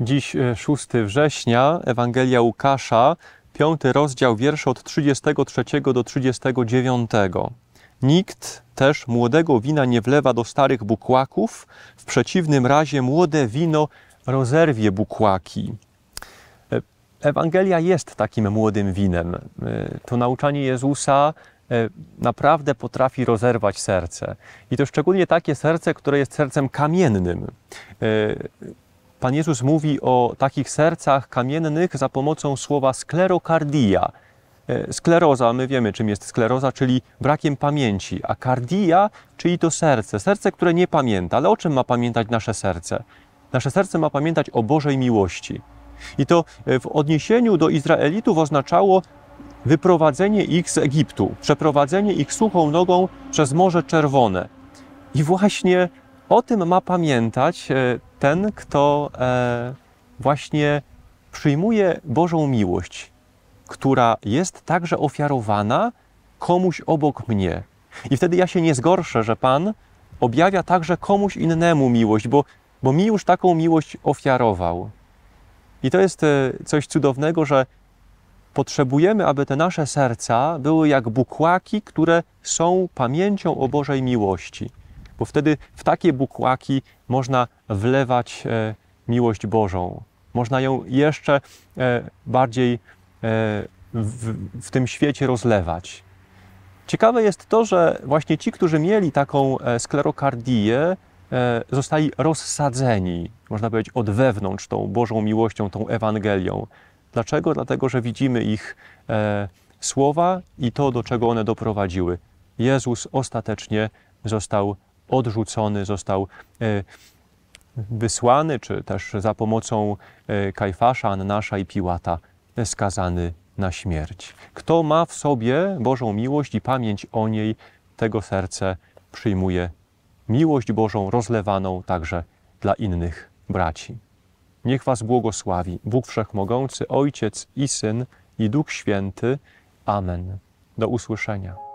Dziś 6 e, września, Ewangelia Łukasza, 5 rozdział, wiersze od 33 do 39. Nikt też młodego wina nie wlewa do starych bukłaków, w przeciwnym razie młode wino rozerwie bukłaki. E, Ewangelia jest takim młodym winem. E, to nauczanie Jezusa naprawdę potrafi rozerwać serce. I to szczególnie takie serce, które jest sercem kamiennym Pan Jezus mówi o takich sercach kamiennych za pomocą słowa sklerokardia. E, skleroza, my wiemy czym jest skleroza, czyli brakiem pamięci, a kardia, czyli to serce, serce, które nie pamięta. Ale o czym ma pamiętać nasze serce? Nasze serce ma pamiętać o Bożej miłości. I to e, w odniesieniu do Izraelitów oznaczało wyprowadzenie ich z Egiptu, przeprowadzenie ich suchą nogą przez Morze Czerwone. I właśnie o tym ma pamiętać e, ten, kto e, właśnie przyjmuje Bożą miłość, która jest także ofiarowana komuś obok mnie. I wtedy ja się nie zgorszę, że Pan objawia także komuś innemu miłość, bo, bo mi już taką miłość ofiarował. I to jest e, coś cudownego, że potrzebujemy, aby te nasze serca były jak bukłaki, które są pamięcią o Bożej miłości bo wtedy w takie bukłaki można wlewać e, miłość Bożą. Można ją jeszcze e, bardziej e, w, w tym świecie rozlewać. Ciekawe jest to, że właśnie ci, którzy mieli taką sklerokardię, zostali rozsadzeni, można powiedzieć, od wewnątrz tą Bożą miłością, tą Ewangelią. Dlaczego? Dlatego, że widzimy ich słowa i to, do czego one doprowadziły. Jezus ostatecznie został odrzucony, został e, wysłany, czy też za pomocą e, Kajfasza, Annasza i Piłata e, skazany na śmierć. Kto ma w sobie Bożą miłość i pamięć o niej, tego serce przyjmuje miłość Bożą rozlewaną także dla innych braci. Niech Was błogosławi Bóg Wszechmogący, Ojciec i Syn i Duch Święty. Amen. Do usłyszenia.